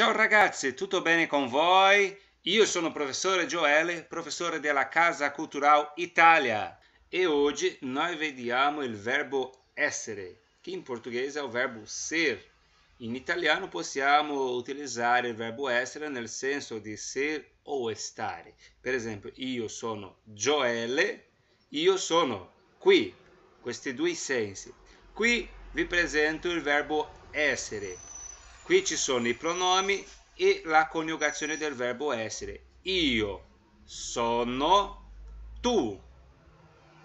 Ciao ragazzi, tutto bene con voi? Io sono professore Joele, professore della Casa Cultural Italia e oggi noi vediamo il verbo essere, che in portoghese è il verbo ser. In italiano possiamo utilizzare il verbo essere nel senso di ser o stare. Per esempio, io sono Joele, io sono qui, questi due sensi. Qui vi presento il verbo essere Qui ci sono i pronomi e la coniugazione del verbo essere. Io sono tu,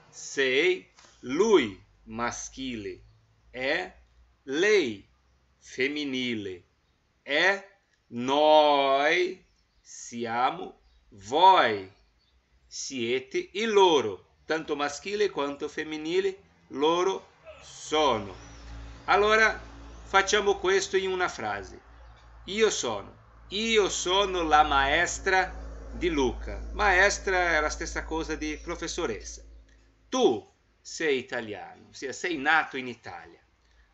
sei lui maschile, è lei femminile, è noi siamo voi siete e loro, tanto maschile quanto femminile, loro sono. Allora Facciamo questo in una frase. Io sono. Io sono la maestra di Luca. Maestra è la stessa cosa di professoressa. Tu sei italiano, ossia sei nato in Italia.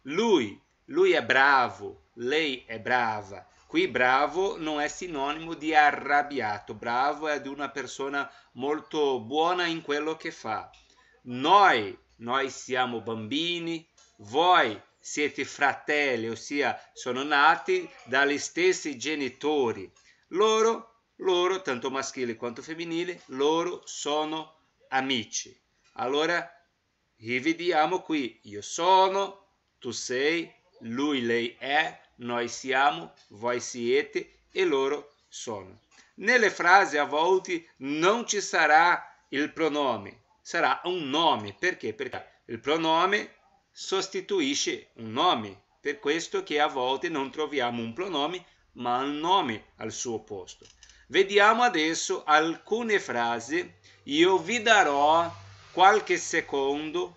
Lui, lui è bravo, lei è brava. Qui bravo non è sinonimo di arrabbiato, bravo è di una persona molto buona in quello che fa. Noi, noi siamo bambini, voi siete fratelli, ossia sono nati dagli stessi genitori. Loro, loro, tanto maschile quanto femminile, loro sono amici. Allora rivediamo qui, io sono, tu sei, lui, lei è, noi siamo, voi siete e loro sono. Nelle frasi a volte non ci sarà il pronome, sarà un nome. Perché? Perché il pronome sostituisce un nome, per questo che a volte non troviamo un pronome, ma un nome al suo posto. Vediamo adesso alcune frasi, io vi darò qualche secondo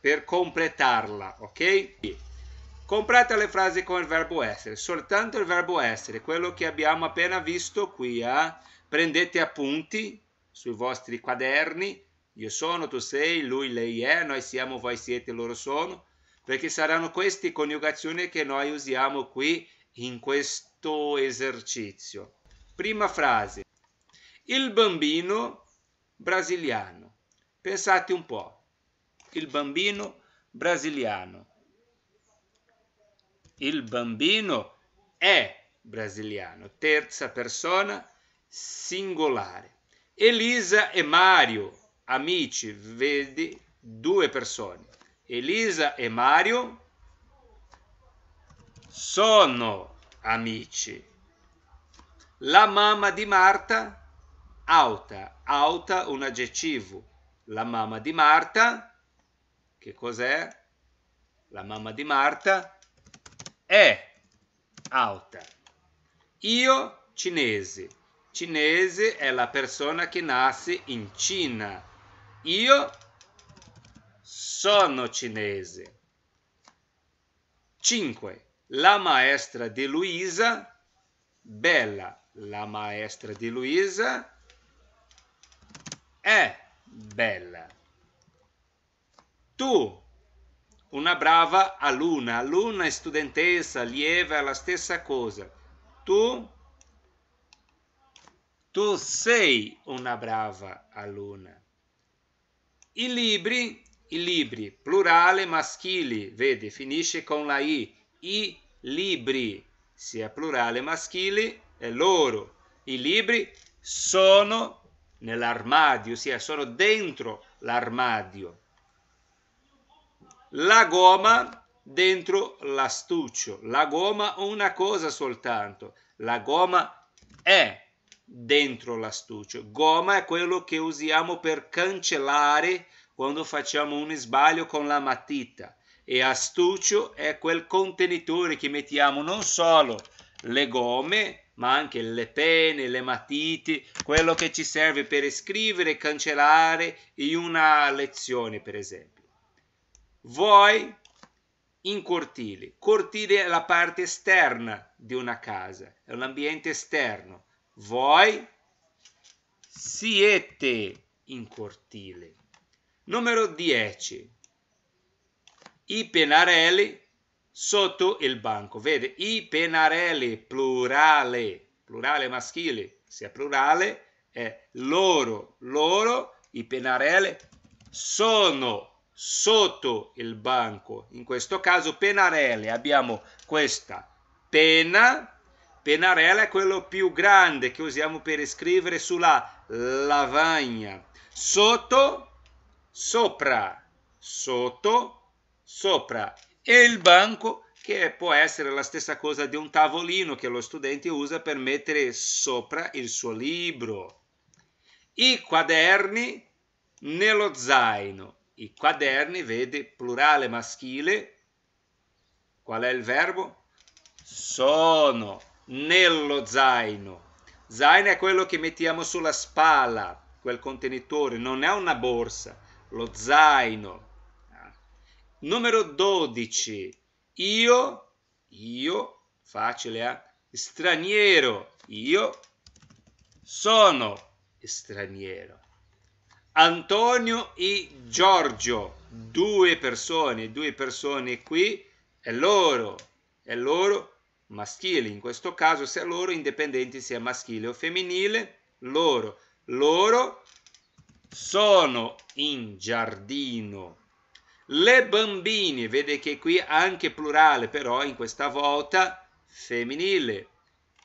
per completarla, ok? Completa le frasi con il verbo essere, soltanto il verbo essere, quello che abbiamo appena visto qui, eh? prendete appunti sui vostri quaderni, io sono, tu sei, lui, lei è, noi siamo, voi siete, loro sono, perché saranno queste coniugazioni che noi usiamo qui in questo esercizio. Prima frase. Il bambino brasiliano. Pensate un po'. Il bambino brasiliano. Il bambino è brasiliano. Terza persona singolare. Elisa e Mario amici, vedi due persone, Elisa e Mario sono amici. La mamma di Marta, auta, auta un aggettivo. La mamma di Marta, che cos'è? La mamma di Marta è auta. Io cinese. Cinese è la persona che nasce in Cina io sono cinese. 5. La maestra di Luisa, bella. La maestra di Luisa è bella. Tu, una brava aluna alunna, studentessa, lieve, è la stessa cosa. Tu, tu sei una brava aluna. I libri, i libri, plurale maschili, vedi, finisce con la I. I libri, se è plurale maschili, è loro. I libri sono nell'armadio, ossia sono dentro l'armadio. La gomma dentro l'astuccio. La gomma una cosa soltanto. La gomma è dentro l'astuccio. Gomma è quello che usiamo per cancellare quando facciamo un sbaglio con la matita e astuccio è quel contenitore che mettiamo non solo le gomme ma anche le penne, le matite, quello che ci serve per scrivere e cancellare in una lezione per esempio. Voi in cortile. Cortile è la parte esterna di una casa, è un ambiente esterno voi siete in cortile. Numero 10. I penarelli sotto il banco. Vede, i penarelli, plurale, plurale maschile, se è plurale è loro, loro, i penarelli sono sotto il banco. In questo caso penarelli abbiamo questa pena Pennarella è quello più grande che usiamo per scrivere sulla lavagna. Sotto, sopra, sotto, sopra. E il banco che può essere la stessa cosa di un tavolino che lo studente usa per mettere sopra il suo libro. I quaderni nello zaino. I quaderni, vede, plurale maschile. Qual è il verbo? Sono nello zaino. Zaino è quello che mettiamo sulla spalla, quel contenitore, non è una borsa, lo zaino. Numero 12. Io, io, facile, eh? straniero, io sono straniero. Antonio e Giorgio, due persone, due persone qui, è loro, è loro maschili, in questo caso sia loro indipendenti sia maschile o femminile, loro, loro sono in giardino. Le bambine, vede che qui anche plurale, però in questa volta femminile.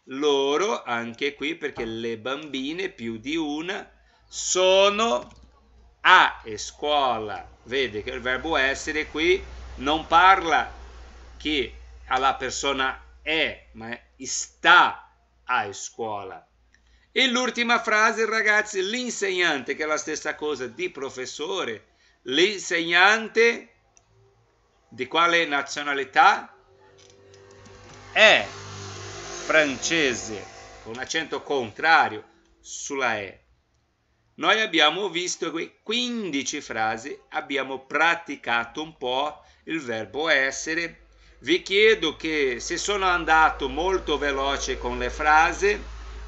Loro, anche qui perché le bambine, più di una, sono a scuola. Vede che il verbo essere qui non parla che alla persona è, ma sta a scuola. E l'ultima frase, ragazzi, l'insegnante, che è la stessa cosa di professore, l'insegnante di quale nazionalità è francese, con accento contrario sulla E. Noi abbiamo visto qui 15 frasi, abbiamo praticato un po' il verbo essere, vi chiedo che se sono andato molto veloce con le frasi,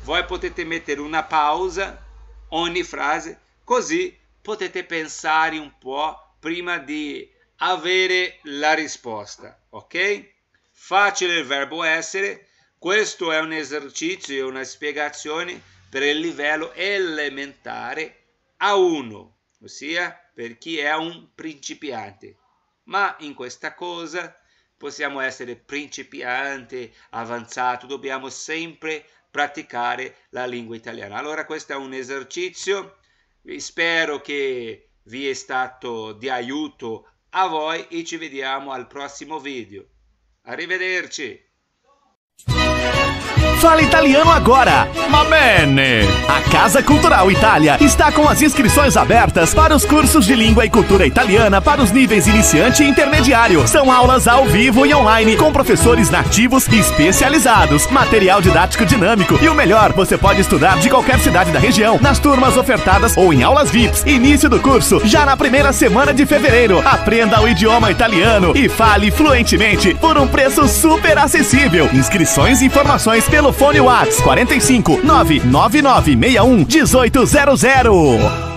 voi potete mettere una pausa ogni frase, così potete pensare un po' prima di avere la risposta, ok? Facile il verbo essere, questo è un esercizio e una spiegazione per il livello elementare A1, ossia per chi è un principiante. Ma in questa cosa possiamo essere principianti, avanzati, dobbiamo sempre praticare la lingua italiana. Allora questo è un esercizio, spero che vi è stato di aiuto a voi e ci vediamo al prossimo video. Arrivederci! Fala italiano agora. Ma bene. A Casa Cultural Itália está com as inscrições abertas para os cursos de língua e cultura italiana para os níveis iniciante e intermediário. São aulas ao vivo e online com professores nativos e especializados, material didático dinâmico e o melhor, você pode estudar de qualquer cidade da região, nas turmas ofertadas ou em aulas VIPs. Início do curso já na primeira semana de fevereiro. Aprenda o idioma italiano e fale fluentemente por um preço super acessível. Inscrições e informações pelo Telefone WhatsApp 45 99961 1800.